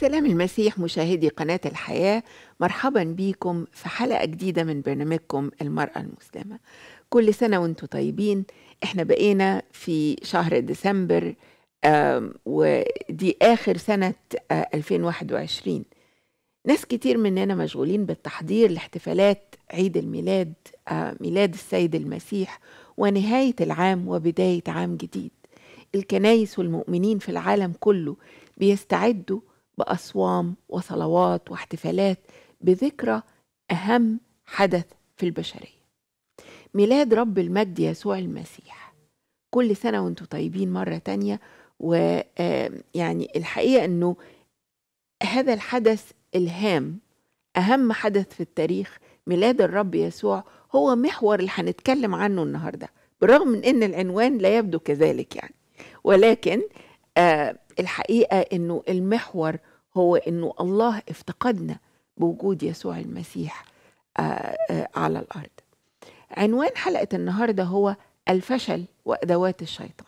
سلام المسيح مشاهدي قناة الحياة مرحبا بيكم في حلقة جديدة من برنامجكم المرأة المسلمة كل سنة وانتم طيبين احنا بقينا في شهر ديسمبر ودي آخر سنة 2021 آه، ناس كتير مننا مشغولين بالتحضير لاحتفالات عيد الميلاد آه، ميلاد السيد المسيح ونهاية العام وبداية عام جديد الكنايس والمؤمنين في العالم كله بيستعدوا باصوام وصلوات واحتفالات بذكرى اهم حدث في البشريه ميلاد رب المجد يسوع المسيح كل سنه وانتم طيبين مره تانيه ويعني الحقيقه انه هذا الحدث الهام اهم حدث في التاريخ ميلاد الرب يسوع هو محور اللي هنتكلم عنه النهارده بالرغم من ان العنوان لا يبدو كذلك يعني ولكن آه الحقيقه انه المحور هو انه الله افتقدنا بوجود يسوع المسيح آه آه على الارض عنوان حلقه النهارده هو الفشل وادوات الشيطان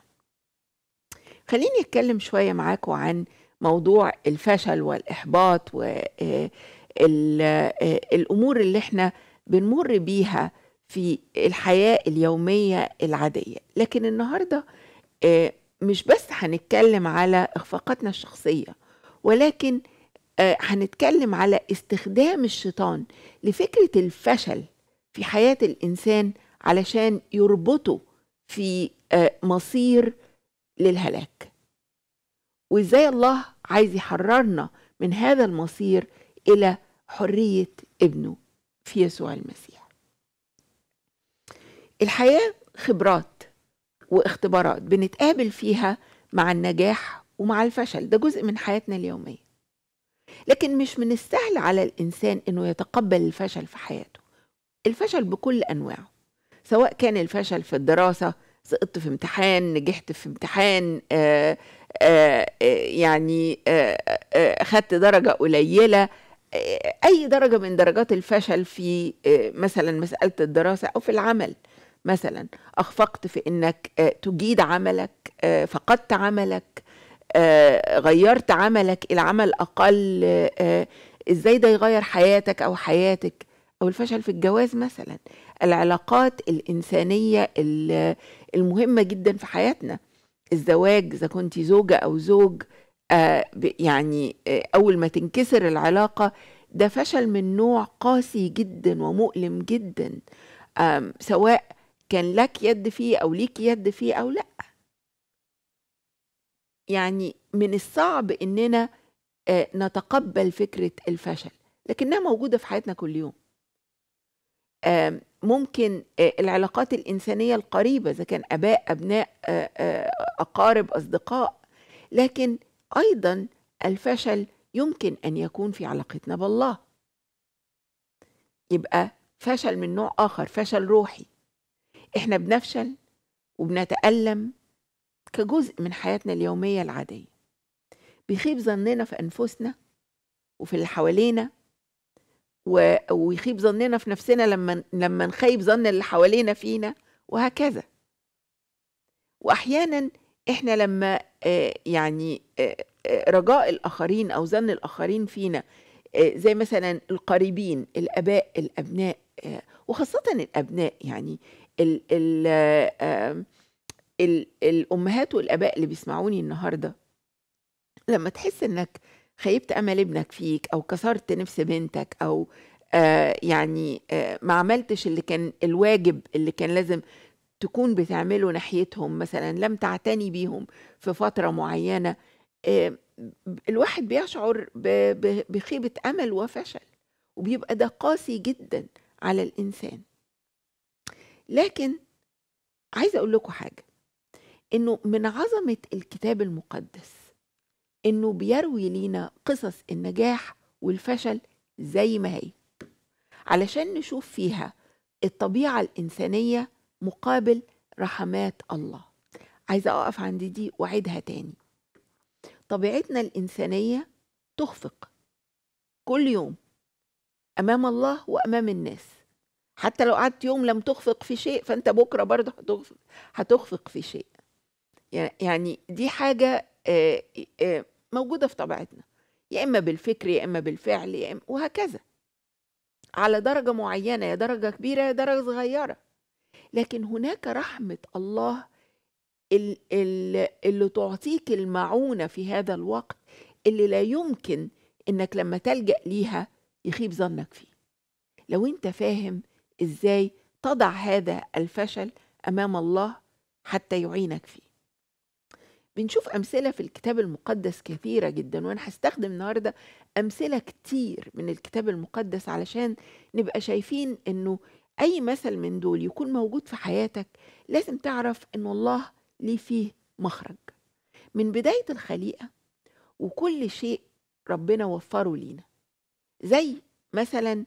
خليني اتكلم شويه معاكم عن موضوع الفشل والاحباط والامور آه، آه، اللي احنا بنمر بيها في الحياه اليوميه العاديه لكن النهارده آه، مش بس هنتكلم على اخفاقاتنا الشخصيه ولكن آه، هنتكلم على استخدام الشيطان لفكره الفشل في حياه الانسان علشان يربطه في آه، مصير للهلاك وازاي الله عايز يحررنا من هذا المصير الى حريه ابنه في يسوع المسيح الحياه خبرات واختبارات بنتقابل فيها مع النجاح ومع الفشل ده جزء من حياتنا اليومية لكن مش من السهل على الإنسان إنه يتقبل الفشل في حياته الفشل بكل أنواعه سواء كان الفشل في الدراسة سقطت في امتحان نجحت في امتحان آآ آه، آآ آه، آه، يعني آآ خدت درجة قليلة أي درجة من درجات الفشل في مثلا مسألة الدراسة أو في العمل مثلا أخفقت في أنك آه، تجيد عملك آه، فقدت عملك آه، غيرت عملك إلى عمل أقل إزاي ده يغير حياتك أو حياتك أو الفشل في الجواز مثلا العلاقات الإنسانية المهمة جدا في حياتنا الزواج إذا كنت زوجة أو زوج يعني أول ما تنكسر العلاقة ده فشل من نوع قاسي جدا ومؤلم جدا سواء كان لك يد فيه او ليك يد فيه او لا يعني من الصعب اننا آه، نتقبل فكره الفشل لكنها موجوده في حياتنا كل يوم ممكن آه، العلاقات الانسانيه القريبه اذا كان اباء ابناء آه، اقارب اصدقاء لكن ايضا الفشل يمكن ان يكون في علاقتنا بالله يبقى فشل من نوع اخر فشل روحي احنا بنفشل وبنتألم كجزء من حياتنا اليومية العادية بيخيب ظننا في أنفسنا وفي اللي حوالينا و... ويخيب ظننا في نفسنا لما لما نخيب ظن اللي حوالينا فينا وهكذا واحيانا احنا لما آه، يعني آه، آه، رجاء الاخرين او ظن الاخرين فينا زي مثلا القريبين الاباء الابناء وخاصه الابناء يعني ال ال ال الامهات والاباء اللي بيسمعوني النهارده لما تحس انك خيبت امل ابنك فيك او كسرت نفس بنتك او آه يعني آه ما عملتش اللي كان الواجب اللي كان لازم تكون بتعمله ناحيتهم مثلا لم تعتني بيهم في فتره معينه آه الواحد بيشعر بخيبه امل وفشل وبيبقى ده قاسي جدا على الانسان لكن عايزه اقول لكم حاجه انه من عظمه الكتاب المقدس انه بيروي لينا قصص النجاح والفشل زي ما هي علشان نشوف فيها الطبيعه الانسانيه مقابل رحمات الله عايزه اقف عند دي واعيدها تاني طبيعتنا الانسانيه تخفق كل يوم امام الله وامام الناس حتى لو قعدت يوم لم تخفق في شيء فانت بكره برضه هتخفق هتخفق في شيء يعني دي حاجه آه، آه، موجوده في طبيعتنا يا اما بالفكر يا اما بالفعل يا إما وهكذا على درجه معينه يا درجه كبيره يا درجه صغيره لكن هناك رحمه الله اللي تعطيك المعونه في هذا الوقت اللي لا يمكن انك لما تلجا ليها يخيب ظنك فيه لو انت فاهم إزاي تضع هذا الفشل أمام الله حتى يعينك فيه بنشوف أمثلة في الكتاب المقدس كثيرة جدا وأنا هستخدم النهاردة أمثلة كتير من الكتاب المقدس علشان نبقى شايفين أنه أي مثل من دول يكون موجود في حياتك لازم تعرف أن الله ليه فيه مخرج من بداية الخليقة وكل شيء ربنا وفره لينا زي مثلا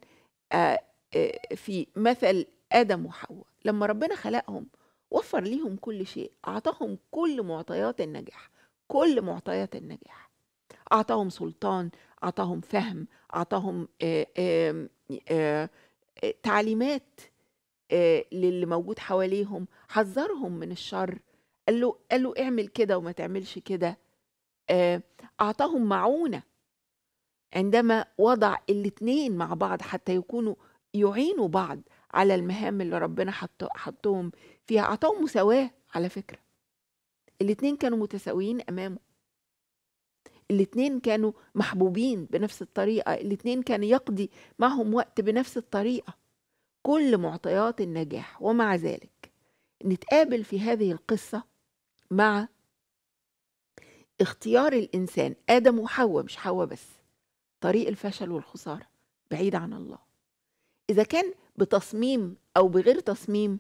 آه، آه، في مثل آدم وحواء لما ربنا خلقهم وفر ليهم كل شيء أعطاهم كل معطيات النجاح كل معطيات النجاح أعطاهم سلطان أعطاهم فهم أعطاهم آه، آه، تعليمات للي موجود حواليهم حذرهم من الشر قال له قال له اعمل كده وما تعملش كده أعطاهم معونة عندما وضع الاثنين مع بعض حتى يكونوا يعينوا بعض على المهام اللي ربنا حطهم فيها أعطاهم مساواة على فكرة الاتنين كانوا متساويين أمامه الاتنين كانوا محبوبين بنفس الطريقة الاتنين كان يقضي معهم وقت بنفس الطريقة كل معطيات النجاح ومع ذلك نتقابل في هذه القصة مع اختيار الإنسان آدم وحواء مش حواء بس طريق الفشل والخسارة بعيد عن الله اذا كان بتصميم او بغير تصميم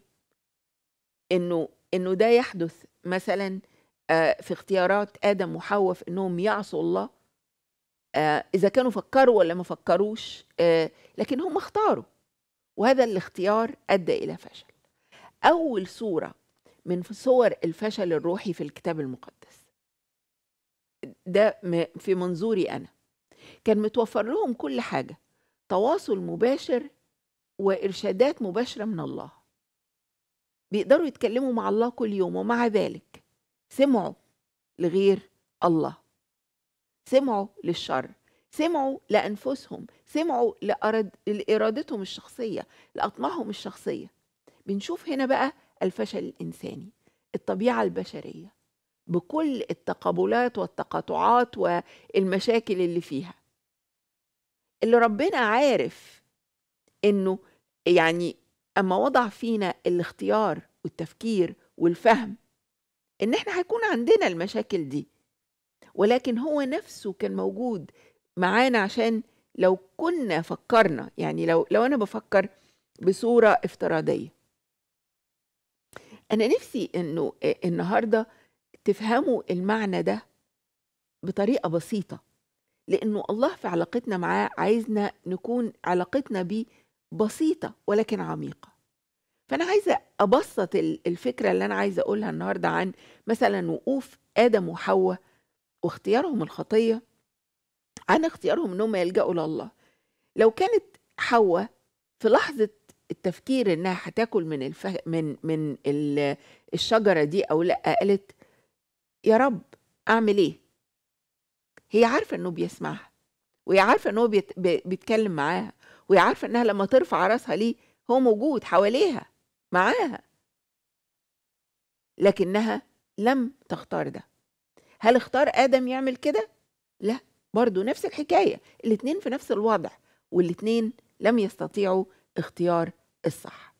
انه انه ده يحدث مثلا آه، في اختيارات ادم وحواء في انهم يعصوا الله آه، اذا كانوا فكروا ولا ما فكروش آه، لكن هم اختاروا وهذا الاختيار ادى الى فشل اول صوره من صور الفشل الروحي في الكتاب المقدس ده في منظوري انا كان متوفر لهم كل حاجه تواصل مباشر وارشادات مباشره من الله بيقدروا يتكلموا مع الله كل يوم ومع ذلك سمعوا لغير الله سمعوا للشر سمعوا لانفسهم سمعوا لأرد... لارادتهم الشخصيه لاطماعهم الشخصيه بنشوف هنا بقى الفشل الانساني الطبيعه البشريه بكل التقابلات والتقاطعات والمشاكل اللي فيها اللي ربنا عارف انه يعني أما وضع فينا الاختيار والتفكير والفهم إن إحنا هيكون عندنا المشاكل دي ولكن هو نفسه كان موجود معانا عشان لو كنا فكرنا يعني لو لو أنا بفكر بصورة افتراضية أنا نفسي إنه النهاردة تفهموا المعنى ده بطريقة بسيطة لأنه الله في علاقتنا معاه عايزنا نكون علاقتنا بيه بسيطه ولكن عميقه فانا عايزه ابسط الفكره اللي انا عايزه اقولها النهارده عن مثلا وقوف ادم وحواء واختيارهم الخطيه عن اختيارهم انهم يلجأوا لله لو كانت حواء في لحظه التفكير انها هتاكل من الف... من من الشجره دي او لا قالت يا رب اعمل ايه هي عارفه انه بيسمعها وهي عارفه انه بيت... بيتكلم معاها وهي عارفه انها لما ترفع راسها ليه هو موجود حواليها معاها لكنها لم تختار ده هل اختار ادم يعمل كده لا برضه نفس الحكايه الاتنين في نفس الوضع والاتنين لم يستطيعوا اختيار الصح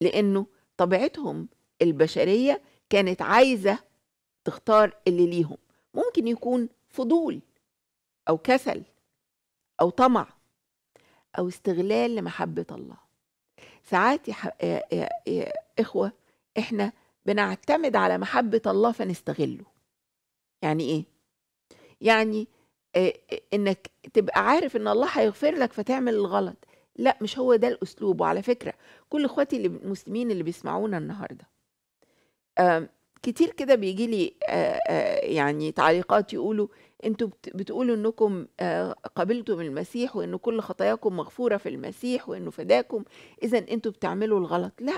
لانه طبيعتهم البشريه كانت عايزه تختار اللي ليهم ممكن يكون فضول او كسل او طمع أو استغلال لمحبة الله ساعات يا... يا... يا إخوة إحنا بنعتمد على محبة الله فنستغله يعني إيه؟ يعني إنك تبقى عارف إن الله هيغفر لك فتعمل الغلط لا مش هو ده الأسلوب وعلى فكرة كل إخواتي المسلمين اللي بيسمعونا النهاردة آمم، كتير كده بيجي لي يعني تعليقات يقولوا انتوا بتقولوا انكم قبلتم المسيح وان كل خطاياكم مغفوره في المسيح وانه فداكم اذا انتوا بتعملوا الغلط لا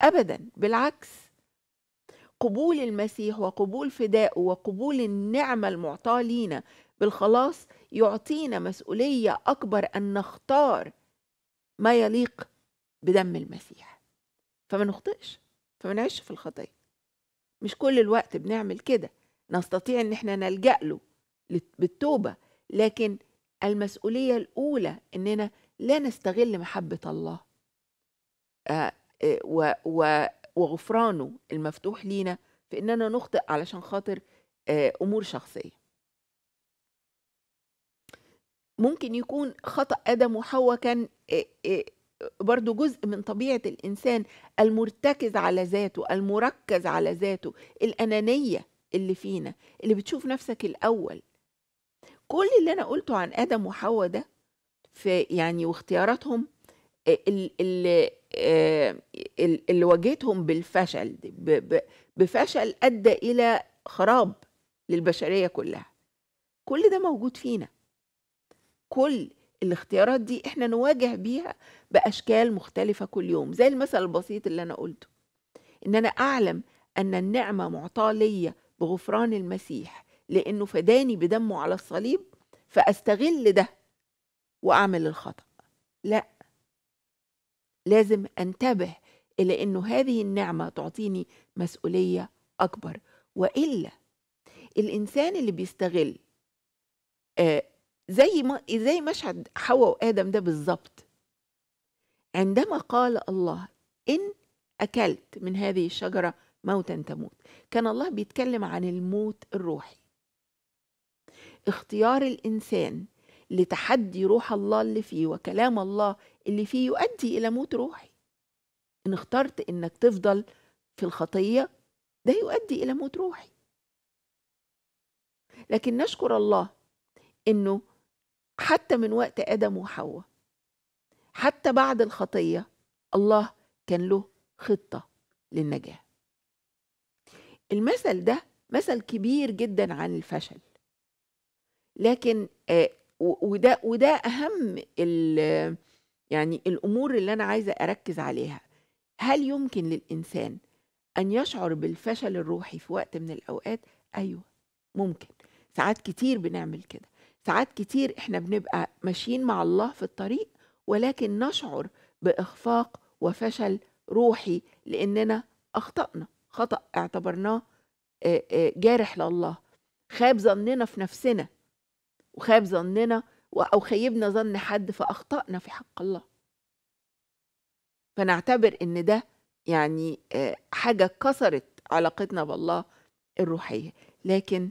ابدا بالعكس قبول المسيح وقبول فدائه وقبول النعمه المعطاه لينا بالخلاص يعطينا مسؤوليه اكبر ان نختار ما يليق بدم المسيح فما نخطئش فما نعيش في الخطيه مش كل الوقت بنعمل كده نستطيع ان احنا نلجا له بالتوبه لكن المسؤوليه الاولى اننا لا نستغل محبه الله آه، آه، وغفرانه المفتوح لينا في اننا نخطئ علشان خاطر آه، امور شخصيه ممكن يكون خطا ادم وحواء كان برضو جزء من طبيعة الإنسان المرتكز على ذاته المركز على ذاته الأنانية اللي فينا اللي بتشوف نفسك الأول كل اللي أنا قلته عن آدم وحواء ده في يعني واختياراتهم آه، اللي, آه، اللي واجهتهم بالفشل بفشل أدى إلى خراب للبشرية كلها كل ده موجود فينا كل الاختيارات دي احنا نواجه بيها باشكال مختلفه كل يوم زي المثل البسيط اللي انا قلته ان انا اعلم ان النعمه معطاه ليا بغفران المسيح لانه فداني بدمه على الصليب فاستغل ده واعمل الخطا لا لازم انتبه إلى أنه هذه النعمة تعطيني مسؤولية أكبر وإلا الإنسان اللي بيستغل آه، زي ما زي مشهد حواء وادم ده بالظبط عندما قال الله ان اكلت من هذه الشجره موتا تموت كان الله بيتكلم عن الموت الروحي اختيار الانسان لتحدي روح الله اللي فيه وكلام الله اللي فيه يؤدي الى موت روحي ان اخترت انك تفضل في الخطيه ده يؤدي الى موت روحي لكن نشكر الله انه حتى من وقت آدم وحواء حتى بعد الخطية الله كان له خطة للنجاة المثل ده مثل كبير جدا عن الفشل لكن آه، وده وده أهم يعني الأمور اللي أنا عايزة أركز عليها هل يمكن للإنسان أن يشعر بالفشل الروحي في وقت من الأوقات؟ أيوه ممكن ساعات كتير بنعمل كده ساعات كتير احنا بنبقى ماشيين مع الله في الطريق ولكن نشعر باخفاق وفشل روحي لاننا اخطانا خطا اعتبرناه جارح لله خاب ظننا في نفسنا وخاب ظننا او خيبنا ظن حد فاخطانا في حق الله فنعتبر ان ده يعني حاجه كسرت علاقتنا بالله الروحيه لكن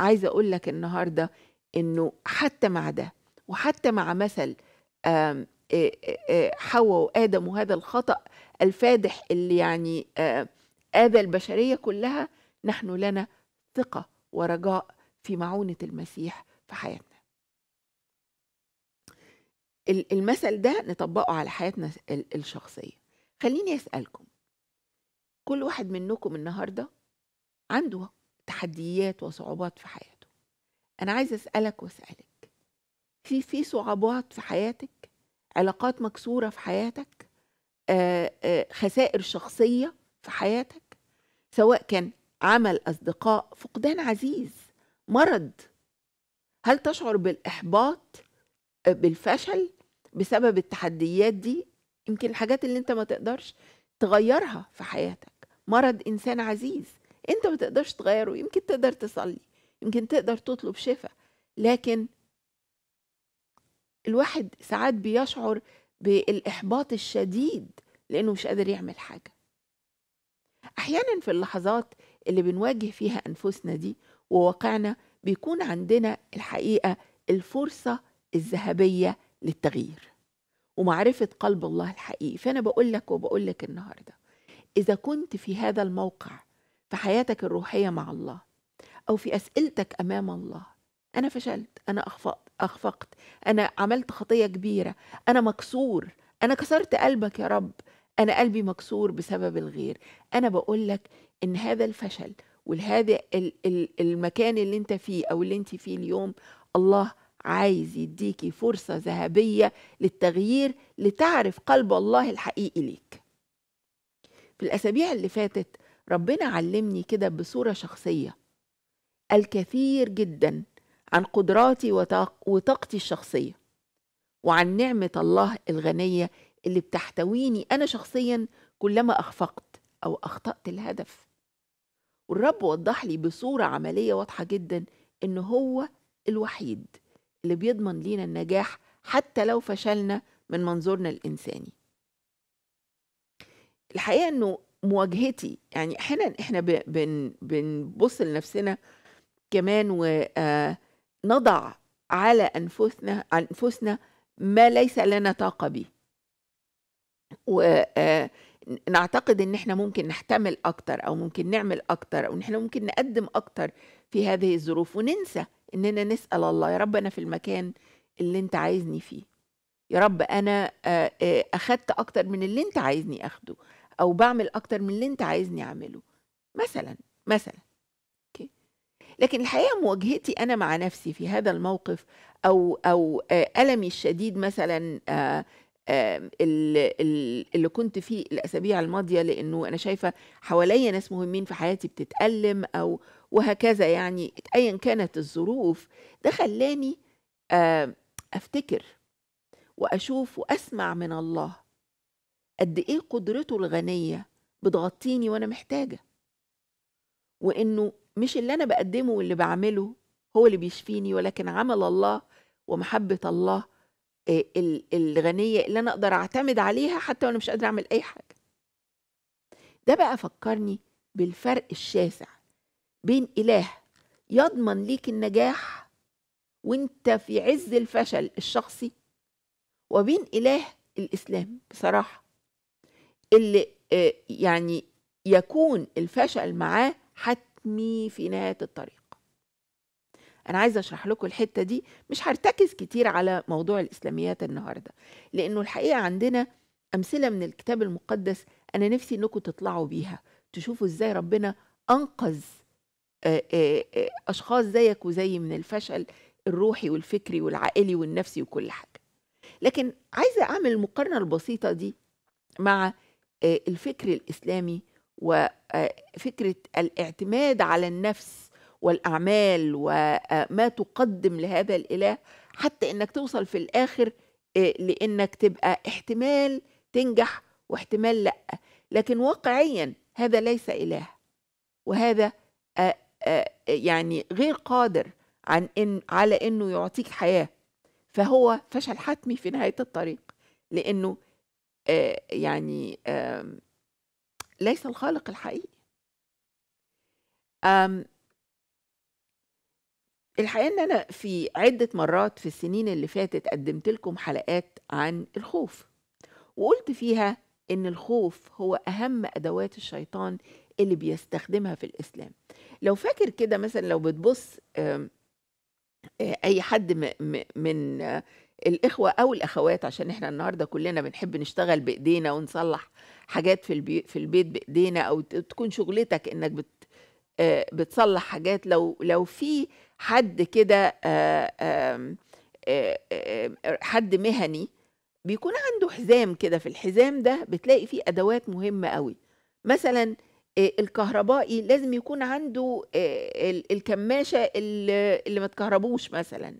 عايزه اقول لك النهارده انه حتى مع ده وحتى مع مثل حواء وادم وهذا الخطا الفادح اللي يعني اذى البشريه كلها نحن لنا ثقه ورجاء في معونه المسيح في حياتنا المثل ده نطبقه على حياتنا الشخصيه خليني اسالكم كل واحد منكم النهارده عنده تحديات وصعوبات في حياته أنا عايزة أسألك وأسألك في في صعوبات في حياتك علاقات مكسورة في حياتك آآ آه، آآ آه، خسائر شخصية في حياتك سواء كان عمل أصدقاء فقدان عزيز مرض هل تشعر بالإحباط آه، بالفشل بسبب التحديات دي يمكن الحاجات اللي انت ما تقدرش تغيرها في حياتك مرض انسان عزيز انت ما تقدرش تغيره يمكن تقدر تصلي يمكن تقدر تطلب شفاء لكن الواحد ساعات بيشعر بالإحباط الشديد لأنه مش قادر يعمل حاجة أحيانا في اللحظات اللي بنواجه فيها أنفسنا دي وواقعنا بيكون عندنا الحقيقة الفرصة الذهبية للتغيير ومعرفة قلب الله الحقيقي فأنا بقول لك وبقول لك النهاردة إذا كنت في هذا الموقع في حياتك الروحية مع الله أو في أسئلتك أمام الله أنا فشلت أنا أخفقت أنا عملت خطية كبيرة أنا مكسور أنا كسرت قلبك يا رب أنا قلبي مكسور بسبب الغير أنا بقول لك إن هذا الفشل وهذا المكان اللي أنت فيه أو اللي أنت فيه اليوم الله عايز يديكي فرصة ذهبية للتغيير لتعرف قلب الله الحقيقي ليك في الأسابيع اللي فاتت ربنا علمني كده بصورة شخصية الكثير جدا عن قدراتي وطاقتي الشخصية وعن نعمة الله الغنية اللي بتحتويني أنا شخصيا كلما أخفقت أو أخطأت الهدف والرب وضح لي بصورة عملية واضحة جدا إن هو الوحيد اللي بيضمن لينا النجاح حتى لو فشلنا من منظورنا الإنساني الحقيقة إنه مواجهتي يعني أحيانا إحنا بنبص لنفسنا كمان ونضع آه، على أنفسنا أنفسنا ما ليس لنا طاقة به ونعتقد آه، ان احنا ممكن نحتمل اكتر او ممكن نعمل اكتر او احنا ممكن نقدم اكتر في هذه الظروف وننسى اننا نسال الله يا رب انا في المكان اللي انت عايزني فيه يا رب انا آه، اخدت اكتر من اللي انت عايزني اخده او بعمل اكتر من اللي انت عايزني اعمله مثلا مثلا لكن الحقيقه مواجهتي انا مع نفسي في هذا الموقف او او آه، المي الشديد مثلا آه، آه، اللي كنت فيه الاسابيع الماضيه لانه انا شايفه حواليا ناس مهمين في حياتي بتتالم او وهكذا يعني ايا كانت الظروف ده خلاني افتكر واشوف واسمع من الله قد ايه قدرته الغنيه بتغطيني وانا محتاجه وانه مش اللي أنا بقدمه واللي بعمله هو اللي بيشفيني ولكن عمل الله ومحبة الله آه، الغنية اللي أنا أقدر أعتمد عليها حتى وأنا مش قادرة أعمل أي حاجة ده بقى فكرني بالفرق الشاسع بين إله يضمن ليك النجاح وانت في عز الفشل الشخصي وبين إله الإسلام بصراحة اللي آه، يعني يكون الفشل معاه حتى حتمي في نهاية الطريق أنا عايزة أشرح لكم الحتة دي مش هرتكز كتير على موضوع الإسلاميات النهاردة لأنه الحقيقة عندنا أمثلة من الكتاب المقدس أنا نفسي إنكم تطلعوا بيها تشوفوا إزاي ربنا أنقذ أشخاص زيك وزي من الفشل الروحي والفكري والعائلي والنفسي وكل حاجة لكن عايزة أعمل المقارنة البسيطة دي مع الفكر الإسلامي وفكره آه، الاعتماد على النفس والاعمال وما آه، تقدم لهذا الاله حتى انك توصل في الاخر آه، لانك تبقى احتمال تنجح واحتمال لا لكن واقعيا هذا ليس اله وهذا يعني غير قادر عن إن على انه يعطيك حياه فهو فشل حتمي في نهايه الطريق لانه يعني ليس الخالق الحقيقي أم الحقيقة إن أنا في عدة مرات في السنين اللي فاتت قدمت لكم حلقات عن الخوف وقلت فيها إن الخوف هو أهم أدوات الشيطان اللي بيستخدمها في الإسلام لو فاكر كده مثلا لو بتبص أي حد من الاخوه او الاخوات عشان احنا النهارده كلنا بنحب نشتغل بايدينا ونصلح حاجات في البي في البيت بايدينا او تكون شغلتك انك بت آه، بتصلح حاجات لو لو في حد كده آه، آه، حد مهني بيكون عنده حزام كده في الحزام ده بتلاقي فيه ادوات مهمه قوي مثلا الكهربائي لازم يكون عنده الكماشه اللي ما تكهربوش مثلا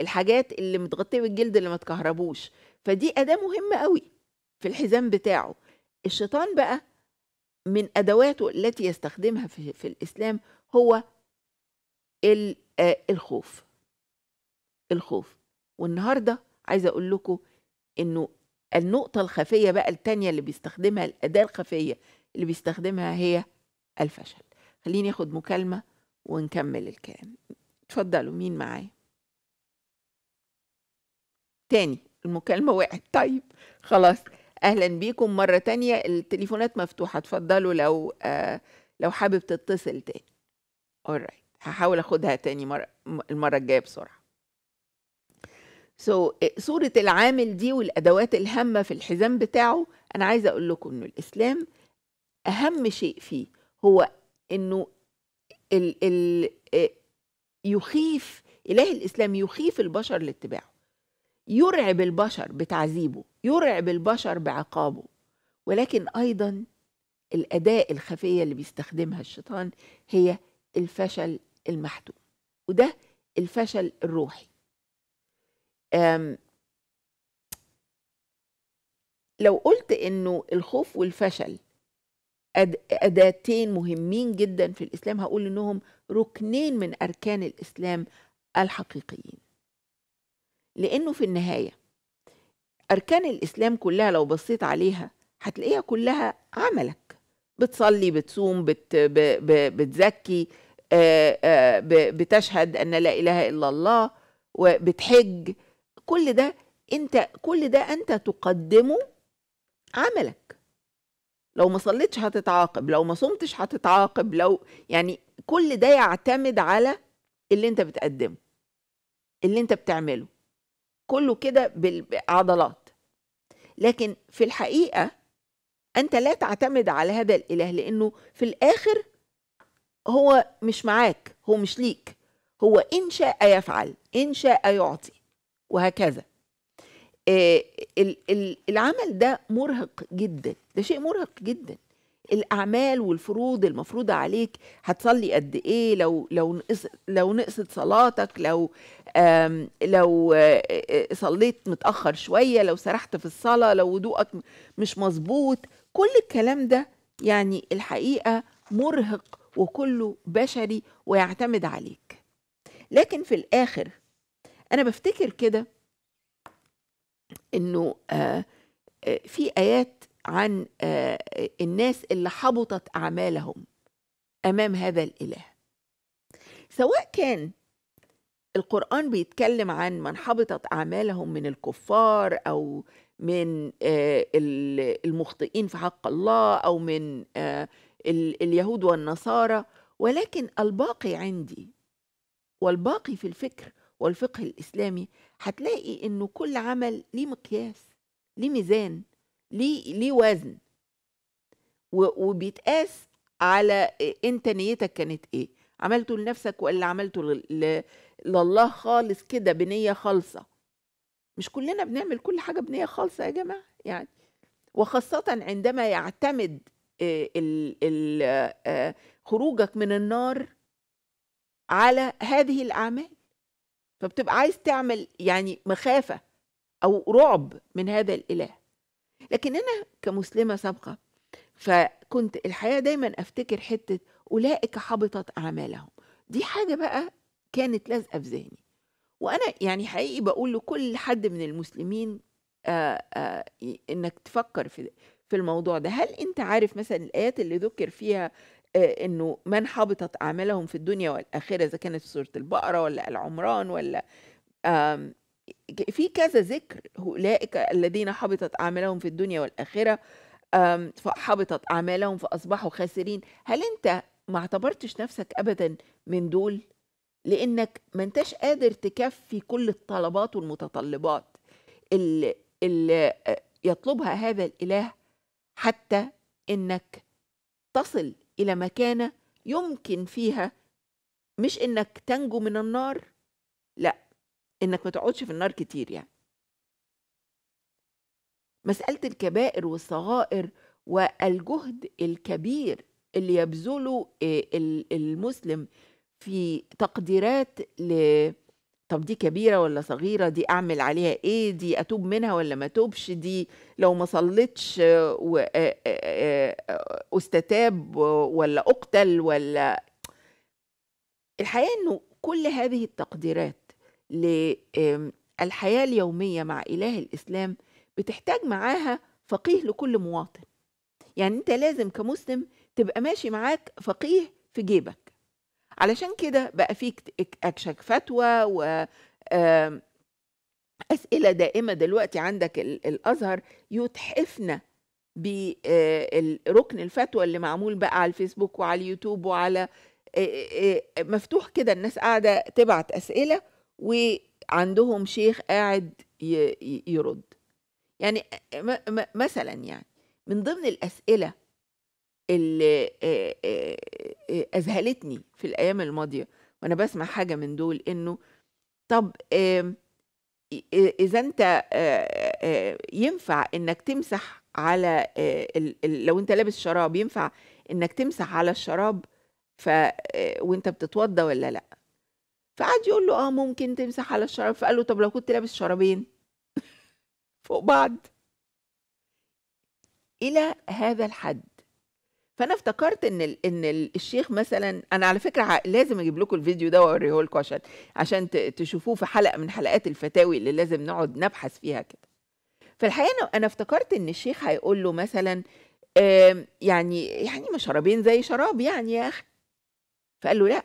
الحاجات اللي متغطيه بالجلد اللي ما تكهربوش فدي اداه مهمه قوي في الحزام بتاعه الشيطان بقى من ادواته التي يستخدمها في, في الاسلام هو آه، الخوف الخوف والنهارده عايزه اقول لكم انه النقطه الخفيه بقى الثانيه اللي بيستخدمها الاداه الخفيه اللي بيستخدمها هي الفشل خليني اخد مكالمه ونكمل الكلام اتفضلوا مين معايا تاني المكالمة وقعت طيب خلاص أهلا بيكم مرة تانية التليفونات مفتوحة اتفضلوا لو آه لو حابب تتصل تاني alright هحاول أخدها تاني مرة المرة الجاية بسرعة سو so, آه، صورة العامل دي والأدوات الهامة في الحزام بتاعه أنا عايزة أقول لكم إنه الإسلام أهم شيء فيه هو إنه ال ال آه، يخيف إله الإسلام يخيف البشر لاتباعه يرعب البشر بتعذيبه يرعب البشر بعقابه ولكن ايضا الاداه الخفيه اللي بيستخدمها الشيطان هي الفشل المحتوم وده الفشل الروحي لو قلت انه الخوف والفشل اداتين مهمين جدا في الاسلام هقول انهم ركنين من اركان الاسلام الحقيقيين لأنه في النهاية أركان الإسلام كلها لو بصيت عليها هتلاقيها كلها عملك بتصلي بتصوم بت ب ب بتزكي آآ آآ بتشهد أن لا إله إلا الله وبتحج كل ده أنت كل ده أنت تقدمه عملك لو ما صليتش هتتعاقب لو ما صمتش هتتعاقب لو يعني كل ده يعتمد على اللي انت بتقدمه اللي انت بتعمله كله كده بالعضلات لكن في الحقيقه انت لا تعتمد على هذا الاله لانه في الاخر هو مش معاك هو مش ليك هو ان شاء يفعل ان شاء يعطي وهكذا آه، العمل ده مرهق جدا ده شيء مرهق جدا الاعمال والفروض المفروضه عليك هتصلي قد ايه لو لو نقص لو نقصت صلاتك لو لو آه، آه، صليت متاخر شويه لو سرحت في الصلاه لو وضوءك مش مظبوط كل الكلام ده يعني الحقيقه مرهق وكله بشري ويعتمد عليك لكن في الاخر انا بفتكر كده انه آه، في ايات عن آه، الناس اللي حبطت اعمالهم امام هذا الاله سواء كان القران بيتكلم عن من حبطت اعمالهم من الكفار او من آه، المخطئين في حق الله او من آه، اليهود والنصارى ولكن الباقي عندي والباقي في الفكر والفقه الاسلامي هتلاقي انه كل عمل ليه مقياس ليه ميزان ليه ليه وزن وبيتقاس على انت نيتك كانت ايه عملته لنفسك ولا عملته لله خالص كده بنيه خالصه مش كلنا بنعمل كل حاجه بنيه خالصه يا جماعه يعني وخاصه عندما يعتمد آه، آه، خروجك من النار على هذه الاعمال فبتبقى عايز تعمل يعني مخافه او رعب من هذا الاله لكن أنا كمسلمة سابقة فكنت الحقيقة دايما أفتكر حتة أولئك حبطت أعمالهم دي حاجة بقى كانت لازقة في ذهني وأنا يعني حقيقي بقول لكل حد من المسلمين آآ آه، آآ آه، إنك تفكر في في الموضوع ده هل أنت عارف مثلا الآيات اللي ذكر فيها آه، انه من حبطت اعمالهم في الدنيا والاخره اذا كانت في سوره البقره ولا العمران ولا في كذا ذكر أولئك الذين حبطت أعمالهم في الدنيا والآخرة فحبطت أعمالهم فأصبحوا خاسرين هل أنت ما اعتبرتش نفسك أبدا من دول لأنك ما انتش قادر تكفي كل الطلبات والمتطلبات اللي, اللي يطلبها هذا الإله حتى أنك تصل إلى مكانة يمكن فيها مش أنك تنجو من النار لا انك ما تقعدش في النار كتير يعني مساله الكبائر والصغائر والجهد الكبير اللي يبذله آه، المسلم في تقديرات ل طب دي كبيرة ولا صغيرة دي أعمل عليها إيه دي أتوب منها ولا ما توبش دي لو ما صليتش آه، آه، أستتاب ولا أقتل ولا الحقيقة إنه كل هذه التقديرات للحياة اليومية مع إله الإسلام بتحتاج معاها فقيه لكل مواطن يعني أنت لازم كمسلم تبقى ماشي معاك فقيه في جيبك علشان كده بقى في أكشك فتوى و أسئلة دائمة دلوقتي عندك الأزهر يتحفنا بركن الفتوى اللي معمول بقى على الفيسبوك وعلى اليوتيوب وعلى مفتوح كده الناس قاعدة تبعت أسئلة وعندهم شيخ قاعد يرد يعني مثلا يعني من ضمن الأسئلة اللي أذهلتني في الأيام الماضية وأنا بسمع حاجة من دول إنه طب آمم، إذا أنت ينفع إنك تمسح على لو أنت لابس شراب ينفع إنك تمسح على الشراب ف وأنت بتتوضى ولا لأ؟ فقعد يقول له اه ممكن تمسح على الشراب فقال له طب لو كنت لابس شرابين فوق بعض الى هذا الحد فانا افتكرت ان الـ ان الشيخ مثلا انا على فكره لازم اجيب لكم الفيديو ده واوريه لكم عشان عشان تشوفوه في حلقه من حلقات الفتاوي اللي لازم نقعد نبحث فيها كده فالحقيقه انا افتكرت ان الشيخ هيقول له مثلا يعني يعني ما شرابين زي شراب يعني يا اخي فقال له لا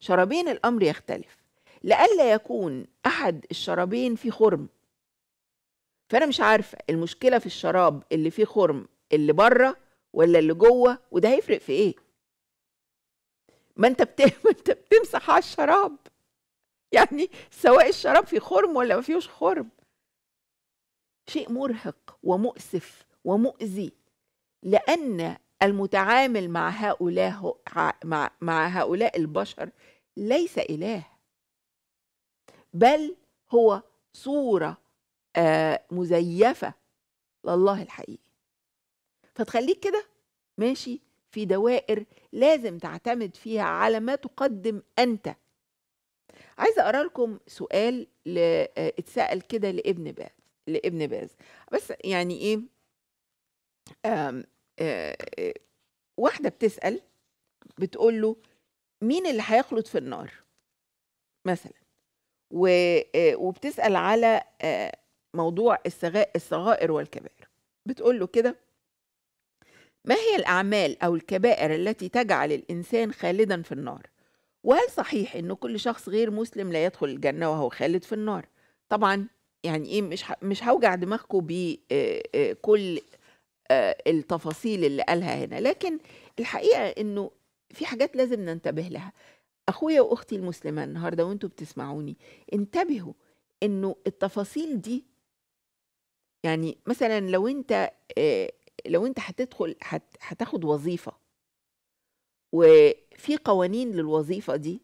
شرابين الأمر يختلف لئلا يكون أحد الشرابين فيه خرم فأنا مش عارفة المشكلة في الشراب اللي فيه خرم اللي بره ولا اللي جوه وده هيفرق في إيه ما أنت بت... ما أنت بتمسح على الشراب يعني سواء الشراب فيه خرم ولا ما فيهوش خرم شيء مرهق ومؤسف ومؤذي لأن المتعامل مع هؤلاء مع, مع هؤلاء البشر ليس إله بل هو صورة آه، مزيفة لله الحقيقي فتخليك كده ماشي في دوائر لازم تعتمد فيها على ما تقدم أنت عايزة أقرأ لكم سؤال آه، اتسأل كده لابن باز لابن باز بس يعني إيه آه، آه، واحده بتسال بتقول له مين اللي هيخلط في النار مثلا آه، وبتسال على موضوع الصغائر والكبائر بتقول له كده ما هي الاعمال او الكبائر التي تجعل الانسان خالدا في النار وهل صحيح ان كل شخص غير مسلم لا يدخل الجنه وهو خالد في النار طبعا يعني ايه مش مش هوجع دماغكم بكل آه، التفاصيل اللي قالها هنا لكن الحقيقه انه في حاجات لازم ننتبه لها اخويا واختي المسلمه النهارده وانتوا بتسمعوني انتبهوا انه التفاصيل دي يعني مثلا لو انت آه، لو انت هتدخل هتاخد وظيفه وفي قوانين للوظيفه دي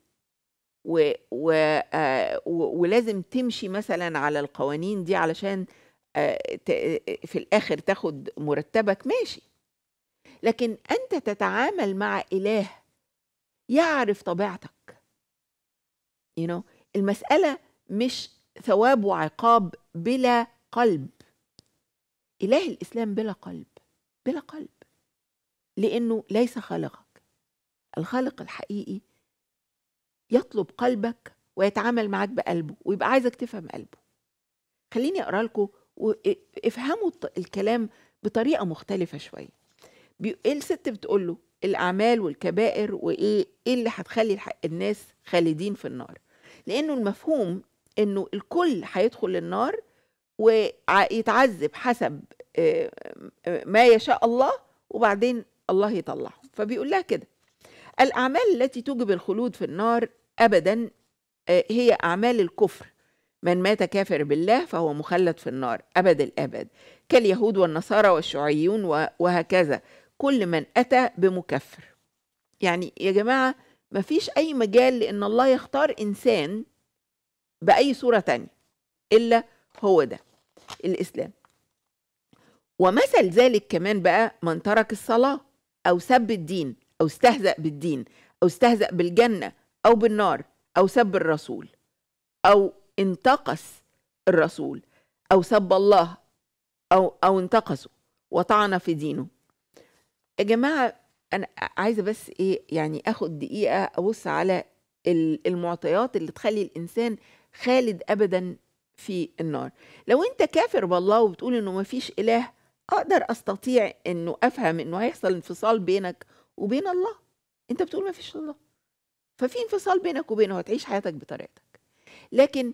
و و آه، ولازم تمشي مثلا على القوانين دي علشان آه، آه، في الاخر تاخد مرتبك ماشي لكن انت تتعامل مع اله يعرف طبيعتك you know المساله مش ثواب وعقاب بلا قلب اله الاسلام بلا قلب بلا قلب لانه ليس خالقك الخالق الحقيقي يطلب قلبك ويتعامل معاك بقلبه ويبقى عايزك تفهم قلبه خليني اقرا لكم وافهموا الكلام بطريقه مختلفه شويه ايه الست بتقول له الاعمال والكبائر وايه ايه اللي هتخلي الناس خالدين في النار لانه المفهوم انه الكل هيدخل النار ويتعذب حسب آه، ما يشاء الله وبعدين الله يطلعه فبيقول لها كده الأعمال التي توجب الخلود في النار أبدا آه، هي أعمال الكفر من مات كافر بالله فهو مخلد في النار أبد الأبد كاليهود والنصارى والشيوعيون وهكذا كل من أتى بمكفر يعني يا جماعة ما فيش أي مجال لأن الله يختار إنسان بأي صورة تانية إلا هو ده الإسلام ومثل ذلك كمان بقى من ترك الصلاة أو سب الدين أو استهزأ بالدين أو استهزأ بالجنة أو بالنار أو سب الرسول أو انتقص الرسول أو سب الله أو أو انتقصه وطعن في دينه يا جماعة أنا عايزة بس إيه يعني آخد دقيقة أبص على المعطيات اللي تخلي الإنسان خالد أبدا في النار لو أنت كافر بالله وبتقول إنه ما فيش إله أقدر أستطيع إنه أفهم إنه هيحصل انفصال بينك وبين الله أنت بتقول ما فيش الله ففي انفصال بينك وبينه هتعيش حياتك بطريقتك لكن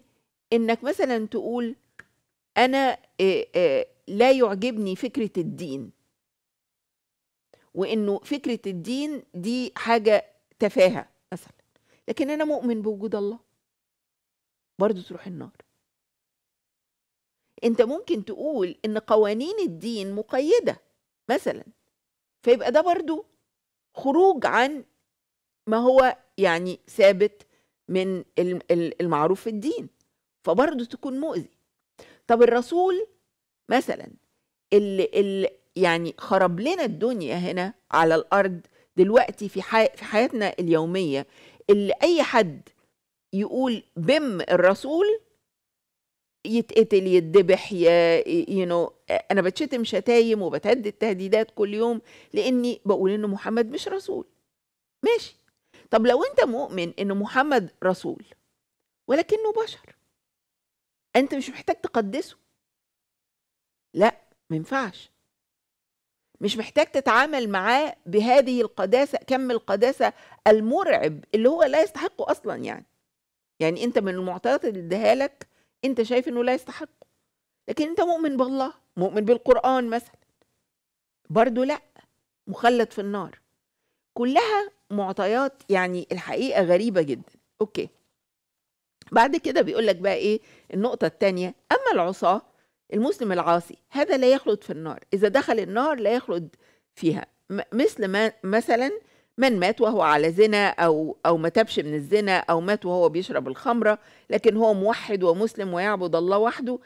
انك مثلا تقول انا لا يعجبني فكره الدين وانه فكره الدين دي حاجه تفاهه مثلا لكن انا مؤمن بوجود الله برضه تروح النار انت ممكن تقول ان قوانين الدين مقيده مثلا فيبقى ده برضه خروج عن ما هو يعني ثابت من المعروف في الدين فبرضه تكون مؤذي طب الرسول مثلا اللي, اللي يعني خرب لنا الدنيا هنا على الارض دلوقتي في, حي... في حياتنا اليوميه اللي اي حد يقول بم الرسول يتقتل يتذبح يو نو انا بتشتم شتايم وبتهدد تهديدات كل يوم لاني بقول ان محمد مش رسول ماشي طب لو انت مؤمن ان محمد رسول ولكنه بشر انت مش محتاج تقدسه لا ما ينفعش مش محتاج تتعامل معاه بهذه القداسة كم القداسة المرعب اللي هو لا يستحقه أصلا يعني يعني أنت من المعطيات اللي اديها لك أنت شايف أنه لا يستحقه لكن أنت مؤمن بالله مؤمن بالقرآن مثلا برضه لا مخلد في النار كلها معطيات يعني الحقيقة غريبة جدا أوكي بعد كده بيقول لك بقى ايه النقطة الثانية أما العصاة المسلم العاصي هذا لا يخلد في النار إذا دخل النار لا يخلد فيها مثل ما مثلا من مات وهو على زنا أو أو ما تبش من الزنا أو مات وهو بيشرب الخمرة لكن هو موحد ومسلم ويعبد الله وحده